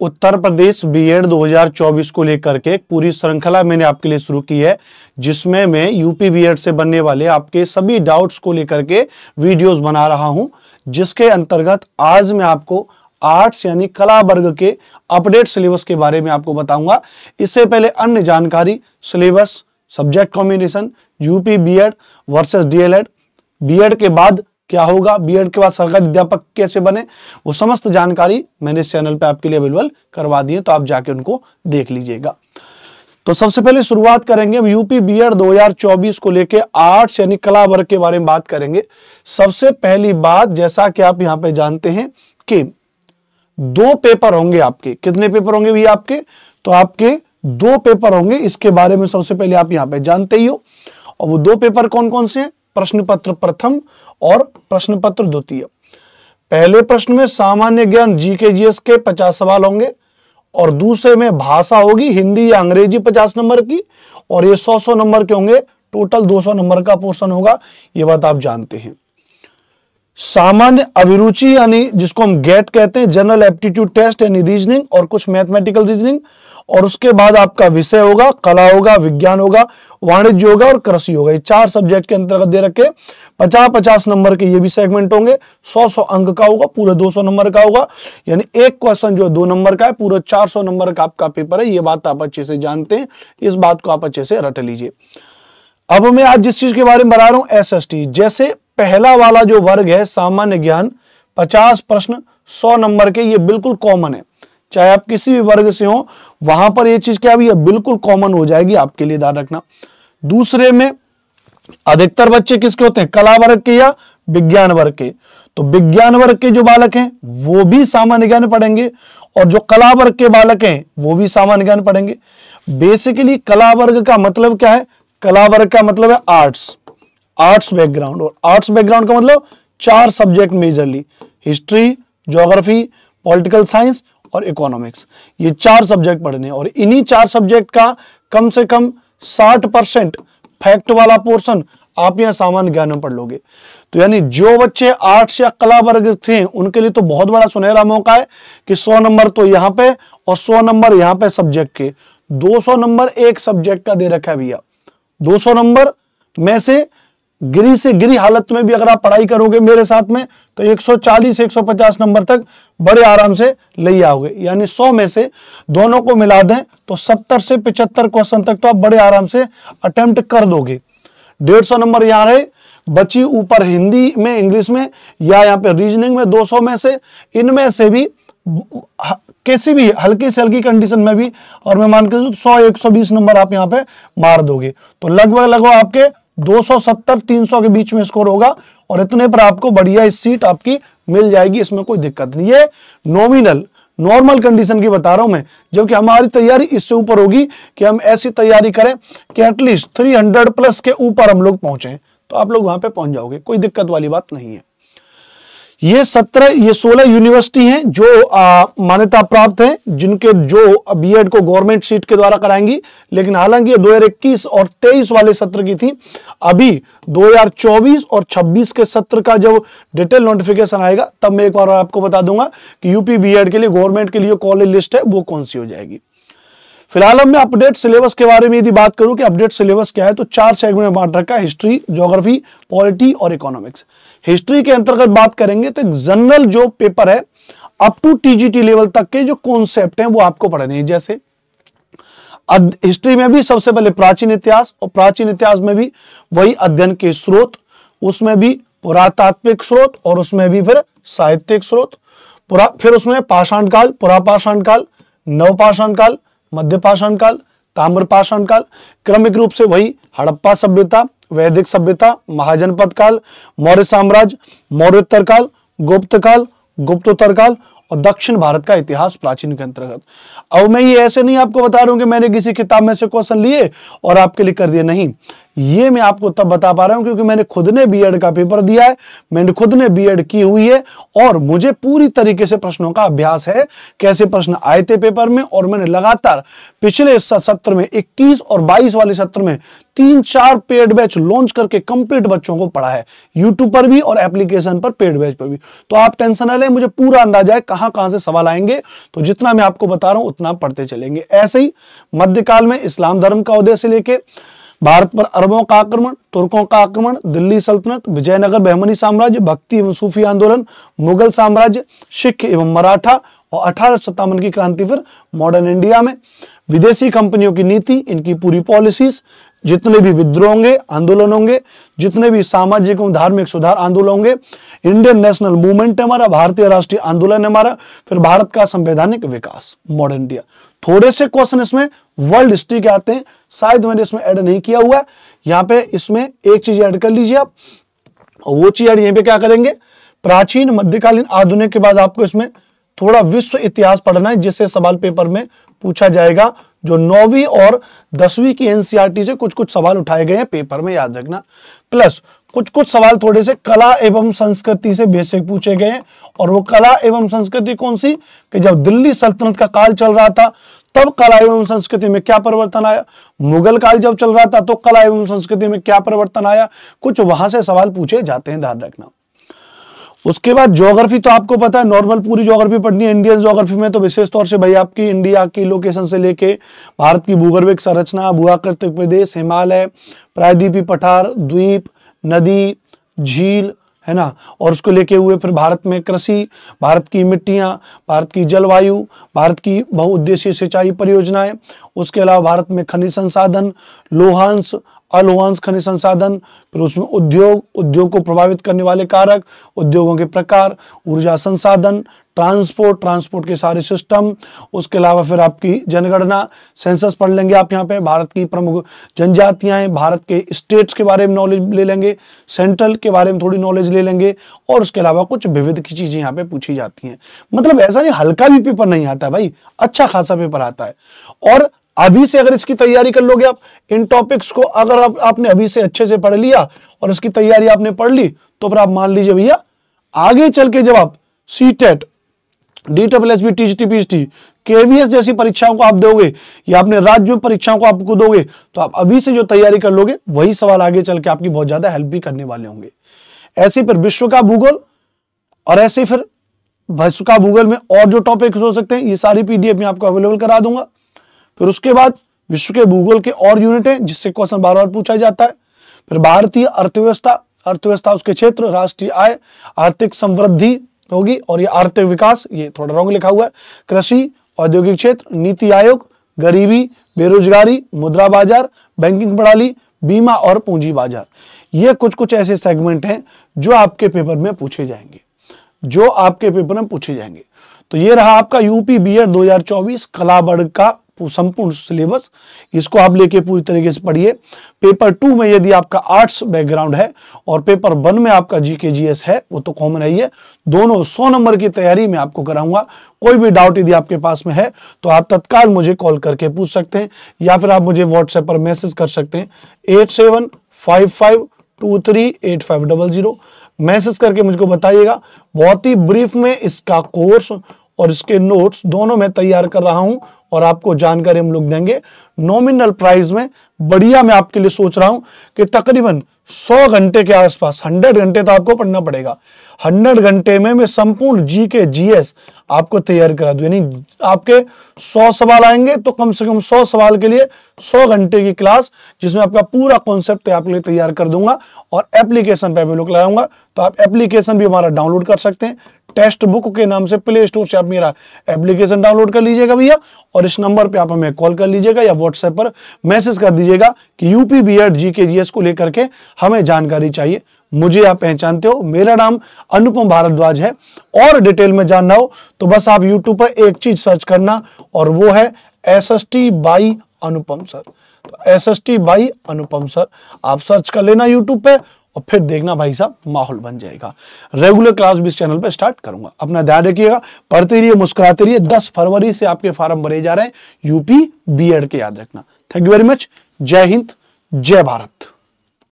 उत्तर प्रदेश BEd 2024 को लेकर के पूरी श्रृंखला मैंने आपके लिए शुरू की है जिसमें मैं यूपी बीएड से बनने वाले आपके सभी डाउट्स को लेकर के वीडियोस बना रहा हूं जिसके अंतर्गत आज मैं आपको आर्ट्स यानी कला वर्ग के अपडेट सिलेबस के बारे में आपको बताऊंगा इससे पहले अन्य जानकारी syllabus subject combination UP Ed versus DElEd BEd के बाद क्या होगा बीएड के बाद सरकारी अध्यापक कैसे बने वो समस्त जानकारी मैंने इस चैनल पे आपके लिए अवेलेबल करवा दी है तो आप जाके उनको देख लीजिएगा तो सबसे पहले शुरुआत करेंगे यूपी बीएड 2024 को लेके आर्ट्स यानी कला वर्ग के बारे में बात करेंगे सबसे पहली बात जैसा कि आप यहां पे जानते हैं कि दो पेपर होंगे आपके कितने पेपर होंगे भैया आपके तो आपके दो पेपर होंगे इसके बारे में सबसे पहले आप यहां पे जानते ही हो और वो दो पेपर कौन कौन से हैं प्रश्न पत्र प्रथम और प्रश्न पत्र द्वितीय पहले प्रश्न में सामान्य ज्ञान जीके जीएस के पचास सवाल होंगे और दूसरे में भाषा होगी हिंदी या अंग्रेजी पचास नंबर की और ये सौ सौ नंबर के होंगे टोटल दो सौ नंबर का पोर्शन होगा ये बात आप जानते हैं सामान्य अभिरुचि यानी जिसको हम गेट कहते हैं जनरल एप्टीट्यूड टेस्ट यानी रीजनिंग और कुछ मैथमेटिकल रीजनिंग और उसके बाद आपका विषय होगा कला होगा विज्ञान होगा वाणिज्य होगा और कृषि होगा ये चार सब्जेक्ट के अंतर्गत दे रखे पचास पचास नंबर के ये भी सेगमेंट होंगे सौ सौ अंक का होगा पूरे दो सौ नंबर का होगा यानी एक क्वेश्चन जो है दो नंबर का है पूरा चार सौ नंबर का आपका पेपर है ये बात आप अच्छे से जानते हैं इस बात को आप अच्छे से रट लीजिए अब मैं आज जिस चीज के बारे में बता रहा हूं टी जैसे पहला वाला जो वर्ग है सामान्य ज्ञान पचास प्रश्न सौ नंबर के ये बिल्कुल कॉमन है चाहे आप किसी भी वर्ग से हो वहां पर यह चीज क्या हुई है बिल्कुल कॉमन हो जाएगी आपके लिए ध्यान रखना दूसरे में अधिकतर बच्चे किसके होते हैं कला वर्ग के या विज्ञान वर्ग के तो विज्ञान वर्ग के जो बालक हैं वो भी सामान्य ज्ञान पढ़ेंगे और जो कला वर्ग के बालक हैं वो भी सामान्य ज्ञान पढ़ेंगे बेसिकली कला वर्ग का मतलब क्या है कला वर्ग का मतलब है आर्ट्स आर्ट्स बैकग्राउंड और आर्ट्स बैकग्राउंड का मतलब चार subject majorly history geography political science और इकोनॉमिक्स ये चार सब्जेक्ट पढ़ने और इन्हीं चार सब्जेक्ट का कम से कम साठ परसेंट फैक्ट वाला पोर्शन आप यहां सामान्य ज्ञान में पढ़ लोगे तो यानी जो बच्चे आर्ट्स या कला वर्ग थे उनके लिए तो बहुत बड़ा सुनहरा मौका है कि 100 नंबर तो यहां पे और 100 नंबर यहां पे सब्जेक्ट के 200 नंबर एक सब्जेक्ट का दे रखा है भैया 200 नंबर में से गिरी से गिरी हालत में भी अगर आप पढ़ाई करोगे मेरे साथ में तो 140 से 150 नंबर तक बड़े आराम से ले आओगे यानी 100 में से दोनों को मिला दें तो 70 से 75 क्वेश्चन तक तो आप बड़े आराम से अटेम्प्ट कर दोगे डेढ़ सौ नंबर यहाँ रहे बची ऊपर हिंदी में इंग्लिश में या यहाँ पे रीजनिंग में 200 में से इनमें से भी किसी भी हल्की से हल्की कंडीशन में भी और मैं मान के सौ एक सौ बीस नंबर आप यहाँ पे मार दोगे तो लगभग लगभग आपके 270 300 के बीच में स्कोर होगा और इतने पर आपको बढ़िया इस सीट आपकी मिल जाएगी इसमें कोई दिक्कत नहीं ये नॉमिनल नॉर्मल कंडीशन की बता रहा हूं मैं जबकि हमारी तैयारी इससे ऊपर होगी कि हम ऐसी तैयारी करें कि एटलीस्ट 300 प्लस के ऊपर हम लोग पहुंचे तो आप लोग वहां पे पहुंच जाओगे कोई दिक्कत वाली बात नहीं है ये सत्रह ये सोलह यूनिवर्सिटी हैं जो मान्यता प्राप्त हैं जिनके जो बीएड को गवर्नमेंट सीट के द्वारा कराएंगी लेकिन हालांकि हजार 2021 और 23 वाले सत्र की थी अभी 2024 और 26 के सत्र का जब डिटेल नोटिफिकेशन आएगा तब मैं एक बार आपको बता दूंगा कि यूपी बीएड के लिए गवर्नमेंट के लिए कॉलेज लिस्ट है वो कौन सी हो जाएगी फिलहाल अब मैं अपडेट सिलेबस के बारे में यदि बात करूं कि अपडेट सिलेबस क्या है तो चार सेगमेंट में बांट रखा है हिस्ट्री ज्योग्राफी पॉलिटी और इकोनॉमिक्स हिस्ट्री के अंतर्गत बात करेंगे तो जनरल जो पेपर है अप टू टीजीटी लेवल तक के जो कॉन्सेप्ट हैं वो आपको पढ़ने हैं जैसे हिस्ट्री में भी सबसे पहले प्राचीन इतिहास और प्राचीन इतिहास में भी वही अध्ययन के स्रोत उसमें भी पुरातात्विक स्रोत और उसमें भी फिर साहित्यिक स्रोत फिर उसमें पाषाण काल पुरापाषाण काल नवपाषाण काल मध्य पाषाण काल ताम्रपाषाण काल क्रमिक रूप से वही हड़प्पा सभ्यता वैदिक सभ्यता महाजनपद काल मौर्य साम्राज्य मौर्योत्तर काल गुप्त काल गुप्तोत्तर काल और दक्षिण भारत का इतिहास प्राचीन के अंतर्गत अब मैं ये ऐसे नहीं आपको बता रहा हूँ कि मैंने किसी किताब में से क्वेश्चन लिए और आपके लिए कर दिए नहीं ये मैं आपको तब बता पा रहा हूँ क्योंकि मैंने खुद ने बीएड का पेपर दिया है मैंने खुद ने बीएड की हुई है और मुझे पूरी तरीके से प्रश्नों का अभ्यास है कैसे प्रश्न आए थे पेपर में और मैंने लगातार पिछले सत्र में 21 और 22 वाले सत्र में तीन चार पेड बैच लॉन्च करके कंप्लीट बच्चों को पढ़ा है यूट्यूब पर भी और एप्लीकेशन पर पेड बैच पर भी तो आप टेंशन न लें मुझे पूरा अंदाजा है कहां कहां से सवाल आएंगे तो जितना मैं आपको बता रहा हूं उतना पढ़ते चलेंगे ऐसे ही मध्यकाल में इस्लाम धर्म का उद्देश्य लेके भारत पर अरबों का आक्रमण तुर्कों का आक्रमण दिल्ली सल्तनत विजयनगर बहमनी साम्राज्य भक्ति एवं सूफी आंदोलन मुगल साम्राज्य सिख एवं मराठा और अठारह की क्रांति फिर मॉडर्न इंडिया में विदेशी कंपनियों की नीति इनकी पूरी पॉलिसीज जितने भी विद्रोह होंगे आंदोलन होंगे जितने भी सामाजिक एवं धार्मिक सुधार आंदोलन होंगे इंडियन नेशनल मूवमेंट है हमारा भारतीय राष्ट्रीय आंदोलन है हमारा फिर भारत का संवैधानिक विकास मॉडर्न इंडिया थोड़े से क्वेश्चन इसमें वर्ल्ड हिस्ट्री के आते हैं शायद मैंने इसमें ऐड नहीं किया हुआ है यहां पे इसमें एक चीज ऐड कर लीजिए आप और वो चीज ऐड यहाँ पे क्या करेंगे प्राचीन मध्यकालीन आधुनिक के बाद आपको इसमें थोड़ा विश्व इतिहास पढ़ना है जिससे सवाल पेपर में पूछा जाएगा जो नौवीं और दसवीं की एनसीईआरटी e से कुछ कुछ सवाल उठाए गए हैं पेपर में याद रखना प्लस कुछ कुछ सवाल थोड़े से कला एवं संस्कृति से बेसिक पूछे गए हैं और वो कला एवं संस्कृति कौन सी कि जब दिल्ली सल्तनत का काल चल रहा था तब कला एवं संस्कृति में क्या परिवर्तन आया मुगल काल जब चल रहा था तो कला एवं संस्कृति में क्या परिवर्तन आया कुछ वहां से सवाल पूछे जाते हैं ध्यान रखना उसके बाद ज्योग्राफी तो आपको पता है नॉर्मल पूरी ज्योग्राफी पढ़नी है इंडियन ज्योग्राफी में तो विशेष तौर से भाई आपकी इंडिया की लोकेशन से लेके भारत की भूगर्भिक संरचना भूआकृतिक प्रदेश हिमालय प्रायद्वीपी पठार द्वीप नदी झील है ना और उसको लेके हुए फिर भारत में कृषि भारत की मिट्टियाँ भारत की जलवायु भारत की बहुउद्देशीय सिंचाई परियोजनाएं उसके अलावा भारत में खनिज संसाधन लोहांश अलोवांश खनिज संसाधन फिर उसमें उद्योग उद्योग को प्रभावित करने वाले कारक उद्योगों के प्रकार ऊर्जा संसाधन ट्रांसपोर्ट ट्रांसपोर्ट के सारे सिस्टम उसके अलावा फिर आपकी जनगणना सेंसस पढ़ लेंगे आप यहाँ पे भारत की प्रमुख जनजातियाँ हैं भारत के स्टेट्स के बारे में नॉलेज ले लेंगे सेंट्रल के बारे में थोड़ी नॉलेज ले लेंगे और उसके अलावा कुछ विविध की चीज़ें यहाँ पे पूछी जाती हैं मतलब ऐसा नहीं हल्का भी पेपर नहीं आता भाई अच्छा खासा पेपर आता है और अभी से अगर इसकी तैयारी कर लोगे आप इन टॉपिक्स को अगर आप, आपने अभी से अच्छे से पढ़ लिया और इसकी तैयारी आपने पढ़ ली तो फिर आप मान लीजिए भैया आगे चल के जब आप C TET D double H B T T P T KVS जैसी परीक्षाओं को आप दोगे या अपने राज्य में परीक्षाओं को आपको दोगे तो आप अभी से जो तैयारी कर लोगे वही सवाल आगे चल के आपकी बहुत ज्यादा हेल्प भी करने वाले होंगे ऐसे फिर विश्व का भूगोल और ऐसे फिर विश्व का भूगोल में और जो टॉपिक्स हो सकते हैं ये सारी पीडीएफ में आपको अवेलेबल करा दूंगा फिर उसके बाद विश्व के भूगोल के और यूनिट है जिससे क्वेश्चन बार बार पूछा जाता है फिर भारतीय अर्थव्यवस्था अर्थव्यवस्था उसके क्षेत्र राष्ट्रीय आय आर्थिक समृद्धि होगी और ये आर्थिक विकास ये थोड़ा रॉन्ग लिखा हुआ है कृषि औद्योगिक क्षेत्र नीति आयोग गरीबी बेरोजगारी मुद्रा बाजार बैंकिंग प्रणाली बीमा और पूंजी बाजार ये कुछ कुछ ऐसे सेगमेंट हैं जो आपके पेपर में पूछे जाएंगे जो आपके पेपर में पूछे जाएंगे तो ये रहा आपका यूपी बी एड दो कला वर्ग का संपूर्ण सिलेबस इसको आप लेके पूरी तरीके से पढ़िए पेपर टू में यदि आपका आर्ट्स बैकग्राउंड है और पेपर वन में आपका जीके जीएस है वो तो कॉमन है ये दोनों सौ नंबर की तैयारी में आपको कराऊंगा कोई भी डाउट यदि आपके पास में है तो आप तत्काल मुझे कॉल करके पूछ सकते हैं या फिर आप मुझे व्हाट्सएप पर मैसेज कर सकते हैं eight seven five five two three eight five double zero message करके मुझको बताइएगा बहुत ही ब्रीफ में इसका कोर्स और इसके नोट्स दोनों में तैयार कर रहा हूं और आपको जानकारी हम लोग देंगे नॉमिनल प्राइस में बढ़िया मैं आपके लिए सोच रहा हूं कि तकरीबन 100 घंटे के आसपास 100 घंटे तो आपको पढ़ना पड़ेगा हंड्रेड घंटे में मैं संपूर्ण जी के जीएस आपको तैयार करा दू यानी आपके सौ सवाल आएंगे तो कम से कम सौ सवाल के लिए सौ घंटे की क्लास जिसमें आपका पूरा कॉन्सेप्ट आपके लिए तैयार कर दूंगा और एप्लीकेशन पे भी लोग लगाऊंगा तो आप एप्लीकेशन भी हमारा डाउनलोड कर सकते हैं टेस्ट बुक के नाम से प्ले स्टोर से आप मेरा एप्लीकेशन डाउनलोड कर लीजिएगा भैया और इस नंबर पे आप हमें कॉल कर लीजिएगा या व्हाट्सएप पर मैसेज कर दीजिएगा कि यूपी बी एड जी को लेकर के हमें जानकारी चाहिए मुझे आप पहचानते हो मेरा नाम अनुपम भारद्वाज है और डिटेल में जानना हो तो बस आप यूट्यूब पर एक चीज सर्च करना और वो है S S T by Anupam sir तो S S T by Anupam sir आप सर्च कर लेना यूट्यूब पे और फिर देखना भाई साहब माहौल बन जाएगा रेगुलर क्लास भी इस चैनल पर स्टार्ट करूंगा अपना ध्यान रखिएगा पढ़ते रहिए मुस्कुराते रहिए दस फरवरी से आपके फार्म भरे जा रहे हैं यूपी बीएड के याद रखना थैंक यू वेरी मच जय हिंद जय भारत